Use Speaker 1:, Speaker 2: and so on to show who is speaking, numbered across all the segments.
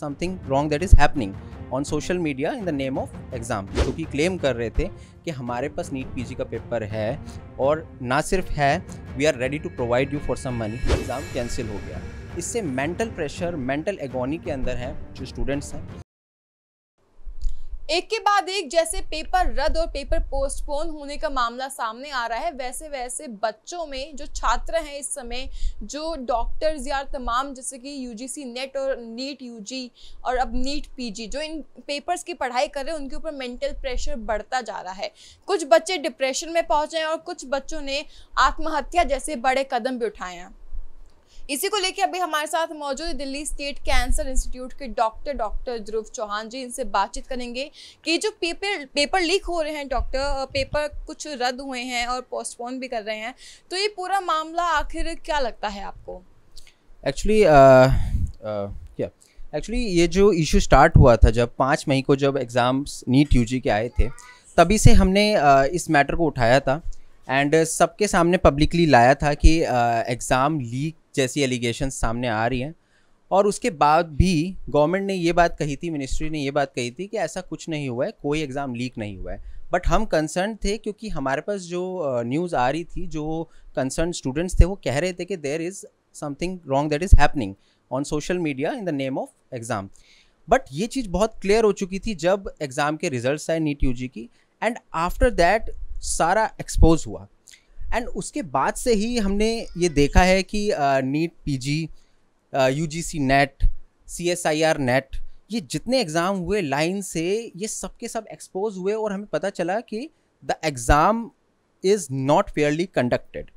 Speaker 1: something wrong that is happening on social media in the name of exam क्योंकि claim कर रहे थे कि हमारे पास नीट पी का पेपर है और ना सिर्फ है we are ready to provide you for some money exam cancel हो गया इससे मेंटल प्रेशर मेंटल एगोनी के अंदर है जो स्टूडेंट्स हैं
Speaker 2: एक के बाद एक जैसे पेपर रद्द और पेपर पोस्टपोन होने का मामला सामने आ रहा है वैसे वैसे बच्चों में जो छात्र हैं इस समय जो डॉक्टर्स या तमाम जैसे कि यूजीसी नेट और नीट यूजी और अब नीट पीजी जो इन पेपर्स की पढ़ाई कर रहे हैं उनके ऊपर मेंटल प्रेशर बढ़ता जा रहा है कुछ बच्चे डिप्रेशन में पहुँचे हैं और कुछ बच्चों ने आत्महत्या जैसे बड़े कदम भी उठाए हैं इसी को लेकर अभी हमारे साथ मौजूद दिल्ली स्टेट कैंसर इंस्टीट्यूट के डॉक्टर डॉक्टर ध्रुव चौहान जी इनसे बातचीत करेंगे कि जो पेपर पेपर लीक हो रहे हैं डॉक्टर पेपर कुछ रद्द हुए हैं और पोस्टपोन भी कर रहे हैं तो ये पूरा मामला आखिर क्या लगता है आपको
Speaker 1: एक्चुअली क्या एक्चुअली ये जो इशू स्टार्ट हुआ था जब पाँच मई को जब एग्ज़ाम्स नीट यू के आए थे तभी से हमने uh, इस मैटर को उठाया था एंड uh, सबके सामने पब्लिकली लाया था कि एग्ज़ाम uh, लीक जैसी एलिगेशन सामने आ रही हैं और उसके बाद भी गवर्नमेंट ने ये बात कही थी मिनिस्ट्री ने ये बात कही थी कि ऐसा कुछ नहीं हुआ है कोई एग्ज़ाम लीक नहीं हुआ है बट हम कंसर्न थे क्योंकि हमारे पास जो न्यूज़ uh, आ रही थी जो कंसर्न स्टूडेंट्स थे वो कह रहे थे कि there is something wrong that is happening on social media in the name of exam but ये चीज़ बहुत क्लियर हो चुकी थी जब एग्ज़ाम के रिजल्ट आए नीट यू की एंड आफ्टर दैट सारा एक्सपोज हुआ एंड उसके बाद से ही हमने ये देखा है कि NEET P G U G C NET C S I R NET ये जितने एग्ज़ाम हुए लाइन से ये सब के सब एक्सपोज हुए और हमें पता चला कि the exam is not fairly conducted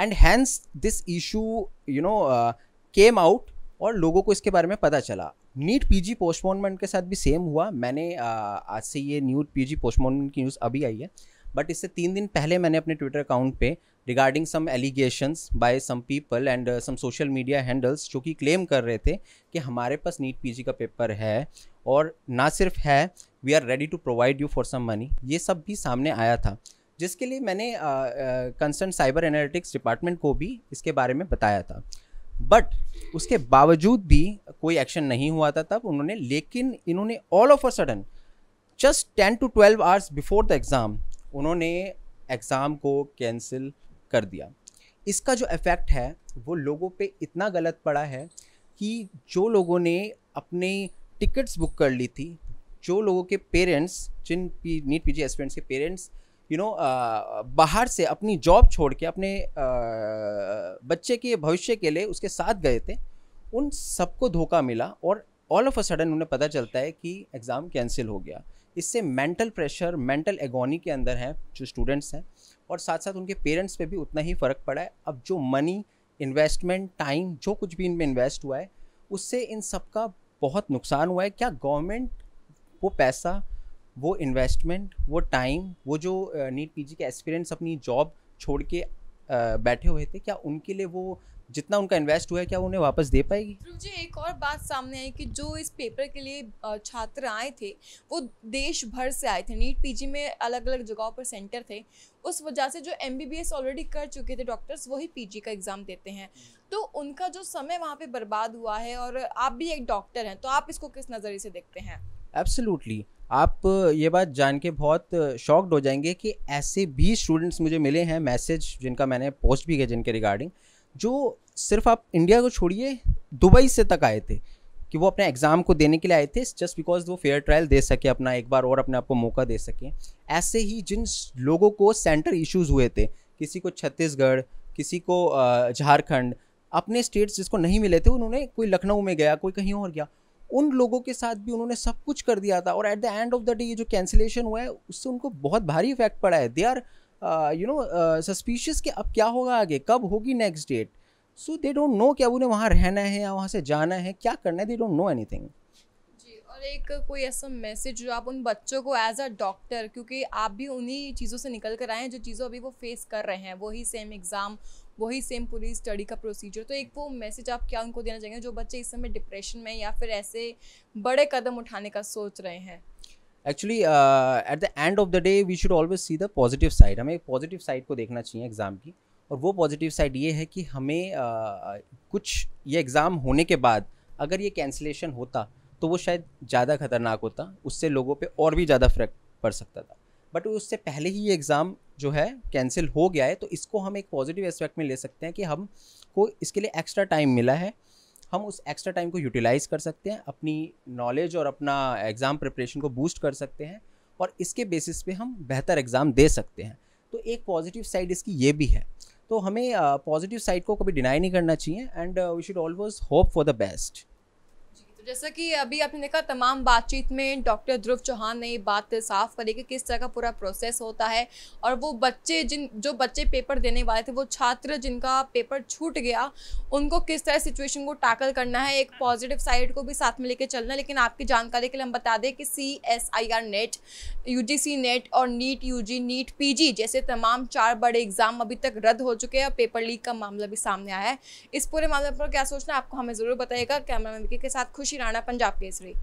Speaker 1: and hence this issue you know came out और लोगों को इसके बारे में पता चला नीट पी जी पोस्टपोनमेंट के साथ भी सेम हुआ मैंने uh, आज से ये न्यूट जी पोस्टपोनमेंट की न्यूज़ अभी आई है बट इससे तीन दिन पहले मैंने अपने ट्विटर अकाउंट पे regarding some allegations by some people and some social media handles जो कि क्लेम कर रहे थे कि हमारे पास नीट पीजी का पेपर है और ना सिर्फ है we are ready to provide you for some money ये सब भी सामने आया था जिसके लिए मैंने कंसर्न साइबर एनालिटिक्स डिपार्टमेंट को भी इसके बारे में बताया था बट उसके बावजूद भी कोई एक्शन नहीं हुआ था तब उन्होंने लेकिन इन्होंने all of a sudden just ten to twelve hours before the exam उन्होंने एग्ज़ाम को कैंसिल कर दिया इसका जो इफ़ेक्ट है वो लोगों पे इतना गलत पड़ा है कि जो लोगों ने अपने टिकट्स बुक कर ली थी जो लोगों के पेरेंट्स जिन P NEET P G aspirants के पेरेंट्स यू नो बाहर से अपनी जॉब छोड़ के अपने आ, बच्चे के भविष्य के लिए उसके साथ गए थे उन सबको धोखा मिला और ऑल ऑफ अ सडन उन्हें पता चलता है कि एग्ज़ाम कैंसिल हो गया इससे मेंटल प्रेशर मेंटल एगोनी के अंदर हैं जो स्टूडेंट्स हैं और साथ साथ उनके पेरेंट्स पे भी उतना ही फ़र्क पड़ा है अब जो मनी इन्वेस्टमेंट टाइम जो कुछ भी इनमें इन्वेस्ट हुआ है उससे इन सब का बहुत नुकसान हुआ है क्या गवर्नमेंट वो पैसा वो इन्वेस्टमेंट वो टाइम वो जो नीट पीजी के एक्सपीरियंस अपनी जॉब छोड़ के बैठे हुए थे क्या उनके लिए वो जितना उनका इन्वेस्ट हुआ है क्या उन्हें वापस दे पाएगी
Speaker 2: जी एक और बात सामने आई कि जो इस पेपर के लिए छात्र आए थे वो देश भर से आए थे नीट पीजी में अलग अलग जगहों पर सेंटर थे उस वजह से जो एम ऑलरेडी कर चुके थे डॉक्टर्स वही पीजी का एग्ज़ाम देते हैं तो उनका जो समय वहाँ पर बर्बाद हुआ है और आप भी एक डॉक्टर हैं तो आप इसको किस नज़रिए से देखते हैं
Speaker 1: एब्सोल्युटली आप ये बात जान के बहुत शॉक्ड हो जाएंगे कि ऐसे भी स्टूडेंट्स मुझे मिले हैं मैसेज जिनका मैंने पोस्ट भी किया जिनके रिगार्डिंग जो सिर्फ आप इंडिया को छोड़िए दुबई से तक आए थे कि वो अपने एग्ज़ाम को देने के लिए आए थे जस्ट बिकॉज वो फेयर ट्रायल दे सके अपना एक बार और अपने आप को मौका दे सकें ऐसे ही जिन लोगों को सेंटर इश्यूज़ हुए थे किसी को छत्तीसगढ़ किसी को झारखंड अपने स्टेट्स जिसको नहीं मिले थे उन्होंने कोई लखनऊ में गया कोई कहीं और गया उन लोगों के साथ भी उन्होंने सब कुछ कर दिया था और at the end of the day ये जो कैंसिलेशन हुआ है उससे उनको बहुत भारी इफेक्ट पड़ा है they are you know suspicious कि अब क्या होगा आगे कब होगी next date so they don't know क्या उन्हें वहाँ रहना है या वहाँ से जाना है क्या करना है they don't know anything
Speaker 2: और एक कोई ऐसा मैसेज जो आप उन बच्चों को एज अ डॉक्टर क्योंकि आप भी उन्हीं चीज़ों से निकल कर आए हैं जो चीज़ों अभी वो फेस कर रहे हैं वही सेम एग्ज़ाम वही सेम पूरी स्टडी का प्रोसीजर तो एक वो मैसेज आप क्या उनको देना चाहेंगे जो बच्चे इस समय डिप्रेशन में या फिर ऐसे बड़े कदम उठाने का सोच रहे हैं
Speaker 1: actually at the end of the day we should always see the positive side हमें पॉजिटिव साइड को देखना चाहिए एग्ज़ाम की और वो पॉजिटिव साइड ये है कि हमें uh, कुछ ये एग्ज़ाम होने के बाद अगर ये कैंसिलेशन होता तो वो शायद ज़्यादा खतरनाक होता उससे लोगों पे और भी ज़्यादा फर्क पड़ सकता था बट उससे पहले ही ये एग्ज़ाम जो है कैंसिल हो गया है तो इसको हम एक पॉजिटिव एस्पेक्ट में ले सकते हैं कि हम को इसके लिए एक्स्ट्रा टाइम मिला है हम उस एक्स्ट्रा टाइम को यूटिलाइज़ कर सकते हैं अपनी नॉलेज और अपना एग्ज़ाम प्रिपरेशन को बूस्ट कर सकते हैं और इसके बेसिस पे हम बेहतर एग्ज़ाम दे सकते हैं तो एक पॉजिटिव साइड इसकी ये भी है तो हमें पॉजिटिव uh, साइड को कभी डिनाई नहीं करना चाहिए and we should always hope for the best
Speaker 2: तो जैसा कि अभी आपने देखा तमाम बातचीत में डॉक्टर ध्रुव चौहान ने ये बात साफ करी कि किस तरह का पूरा प्रोसेस होता है और वो बच्चे जिन जो बच्चे पेपर देने वाले थे वो छात्र जिनका पेपर छूट गया उनको किस तरह सिचुएशन को टैकल करना है एक पॉजिटिव साइड को भी साथ में लेके चलना है लेकिन आपकी जानकारी के लिए हम बता दें कि C S I R NET U G C NET और NEET U G NEET P G जैसे तमाम चार बड़े एग्जाम अभी तक रद्द हो चुके हैं और पेपर लीक का मामला भी सामने आया है इस पूरे मामले पर क्या सोचना है आपको हमें ज़रूर बताइएगा कैमरा मैन के साथ खुश राणा पंजाब केसरी